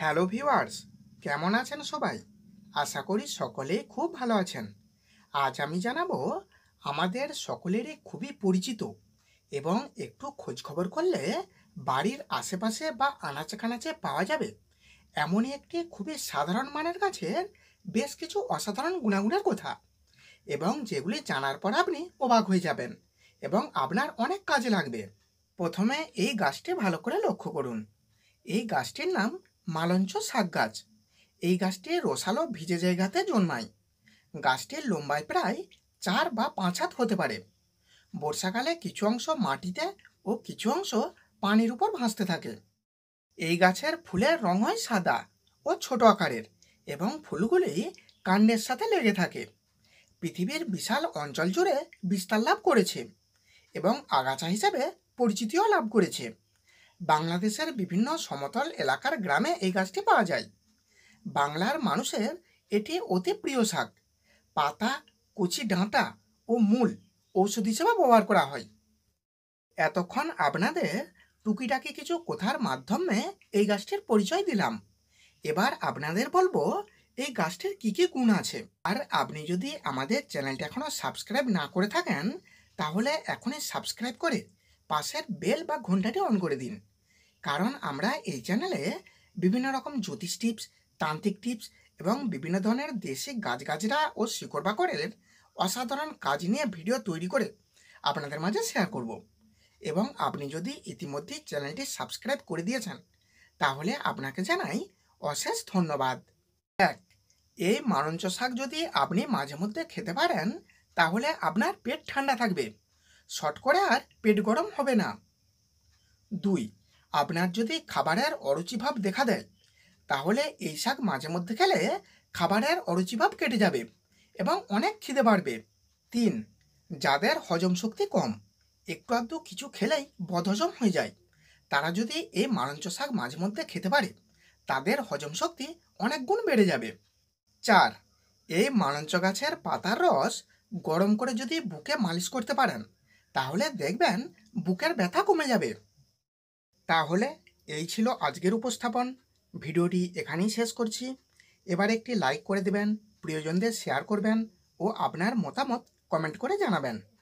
hello viewers কেমন আছেন সবাই আশা করি সকলেই খুব ভালো আছেন আজ আমি জানাবো আমাদের সকলেরই খুবই পরিচিত এবং একটু খোঁজখবর করলে বাড়ির আশেপাশে বা আনাচে পাওয়া যাবে এমনই একটি খুবই সাধারণ মানের কাছে বেশ কিছু অসাধারণ গুণাগুণের কথা এবং যেগুলি জানার পর আপনি অবাক হয়ে যাবেন এবং আপনার অনেক কাজে লাগবে প্রথমে এই গাছটি ভালো করে লক্ষ্য করুন এই গাছটির নাম মালঞ্চ শাক গাছ এই গাছটি রসালো ভিজে জায়গাতে জন্মায় গাছটির লম্বায় প্রায় চার বা পাঁচ হাত হতে পারে বর্ষাকালে কিছু অংশ মাটিতে ও কিছু অংশ পানির উপর ভাসতে থাকে এই গাছের ফুলের রং হয় সাদা ও ছোট আকারের এবং ফুলগুলি কাণ্ডের সাথে লেগে থাকে পৃথিবীর বিশাল অঞ্চল জুড়ে বিস্তার লাভ করেছে এবং আগাছা হিসেবে পরিচিতিও লাভ করেছে বাংলাদেশের বিভিন্ন সমতল এলাকার গ্রামে এই গাছটি পাওয়া যায় বাংলার মানুষের এটি অতি প্রিয় শাক পাতা কুচি ডাঁটা ও মূল ঔষধ হিসেবে ব্যবহার করা হয় এতক্ষণ আপনাদের টুকিটাকি কিছু কথার মাধ্যমে এই গাছটির পরিচয় দিলাম এবার আপনাদের বলবো এই গাছটির কী কী গুণ আছে আর আপনি যদি আমাদের চ্যানেলটা এখনও সাবস্ক্রাইব না করে থাকেন তাহলে এখনই সাবস্ক্রাইব করে পাশের বেল বা ঘন্টাটি অন করে দিন কারণ আমরা এই চ্যানেলে বিভিন্ন রকম জ্যোতিষ টিপস তান্ত্রিক টিপস এবং বিভিন্ন ধরনের দেশি গাছগাছরা ও শিকড় বাকড়ের অসাধারণ কাজ নিয়ে ভিডিও তৈরি করে আপনাদের মাঝে শেয়ার করব এবং আপনি যদি ইতিমধ্যেই চ্যানেলটি সাবস্ক্রাইব করে দিয়েছেন তাহলে আপনাকে জানাই অশেষ ধন্যবাদ এক এই মারঞ্চ শাক যদি আপনি মাঝে মধ্যে খেতে পারেন তাহলে আপনার পেট ঠান্ডা থাকবে শট করে আর পেট গরম হবে না দুই আপনার যদি খাবারের অরুচিভাব দেখা দেয় তাহলে এই শাক মাঝে মধ্যে খেলে খাবারের অরুচিভাব কেটে যাবে এবং অনেক খিদে বাড়বে তিন যাদের হজম শক্তি কম একটু আধটু কিছু খেলেই বদহজম হয়ে যায় তারা যদি এই মারঞ্চ শাক মাঝে মধ্যে খেতে পারে তাদের হজম শক্তি অনেক গুণ বেড়ে যাবে চার এই মারঞ্চ গাছের পাতার রস গরম করে যদি বুকে মালিশ করতে পারেন তাহলে দেখবেন বুকের ব্যথা কমে যাবে তাহলে এই ছিল আজকের উপস্থাপন ভিডিওটি এখানেই শেষ করছি এবার একটি লাইক করে দেবেন প্রিয়জনদের শেয়ার করবেন ও আপনার মতামত কমেন্ট করে জানাবেন